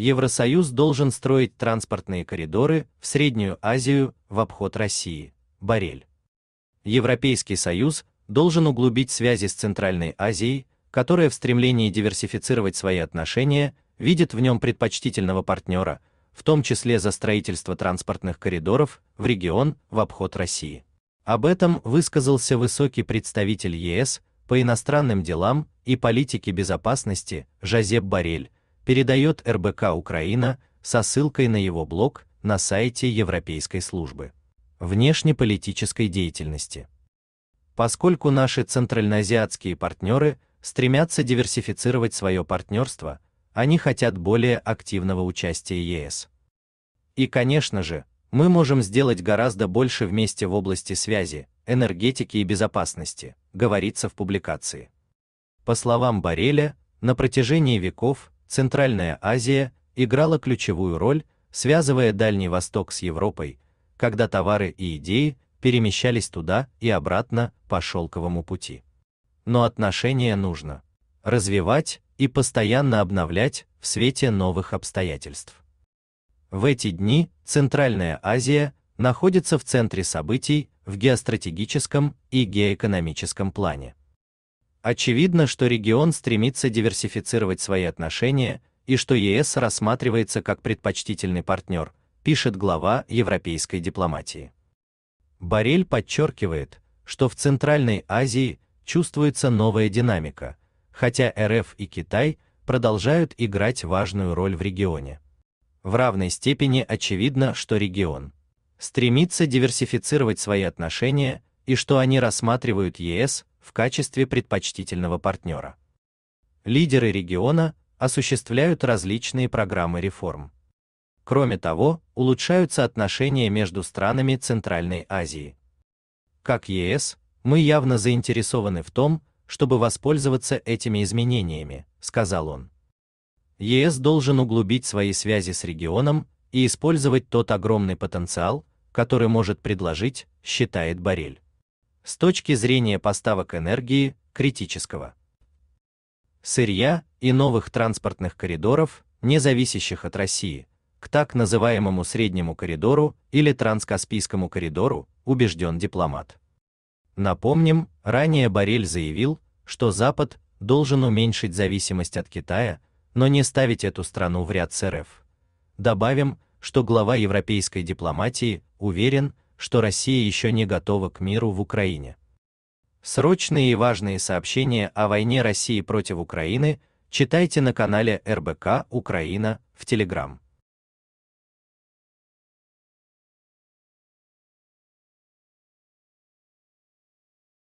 Евросоюз должен строить транспортные коридоры в Среднюю Азию в обход России. Барель. Европейский Союз должен углубить связи с Центральной Азией, которая в стремлении диверсифицировать свои отношения видит в нем предпочтительного партнера, в том числе за строительство транспортных коридоров в регион в обход России. Об этом высказался высокий представитель ЕС по иностранным делам и политике безопасности Жозеп Барель передает РБК Украина со ссылкой на его блог на сайте Европейской службы внешнеполитической деятельности. Поскольку наши центральноазиатские партнеры стремятся диверсифицировать свое партнерство, они хотят более активного участия ЕС. И, конечно же, мы можем сделать гораздо больше вместе в области связи, энергетики и безопасности, говорится в публикации. По словам Бареля, на протяжении веков Центральная Азия играла ключевую роль, связывая Дальний Восток с Европой, когда товары и идеи перемещались туда и обратно по шелковому пути. Но отношения нужно развивать и постоянно обновлять в свете новых обстоятельств. В эти дни Центральная Азия находится в центре событий в геостратегическом и геоэкономическом плане. Очевидно, что регион стремится диверсифицировать свои отношения и что ЕС рассматривается как предпочтительный партнер, пишет глава европейской дипломатии. Барель подчеркивает, что в Центральной Азии чувствуется новая динамика, хотя РФ и Китай продолжают играть важную роль в регионе. В равной степени очевидно, что регион стремится диверсифицировать свои отношения и что они рассматривают ЕС в качестве предпочтительного партнера. Лидеры региона осуществляют различные программы реформ. Кроме того, улучшаются отношения между странами Центральной Азии. Как ЕС, мы явно заинтересованы в том, чтобы воспользоваться этими изменениями, сказал он. ЕС должен углубить свои связи с регионом и использовать тот огромный потенциал, который может предложить, считает Барель с точки зрения поставок энергии, критического сырья и новых транспортных коридоров, не зависящих от России, к так называемому среднему коридору или транскаспийскому коридору, убежден дипломат. Напомним, ранее Барель заявил, что Запад должен уменьшить зависимость от Китая, но не ставить эту страну в ряд с РФ. Добавим, что глава европейской дипломатии уверен, что Россия еще не готова к миру в Украине. Срочные и важные сообщения о войне России против Украины читайте на канале РБК Украина в Телеграм.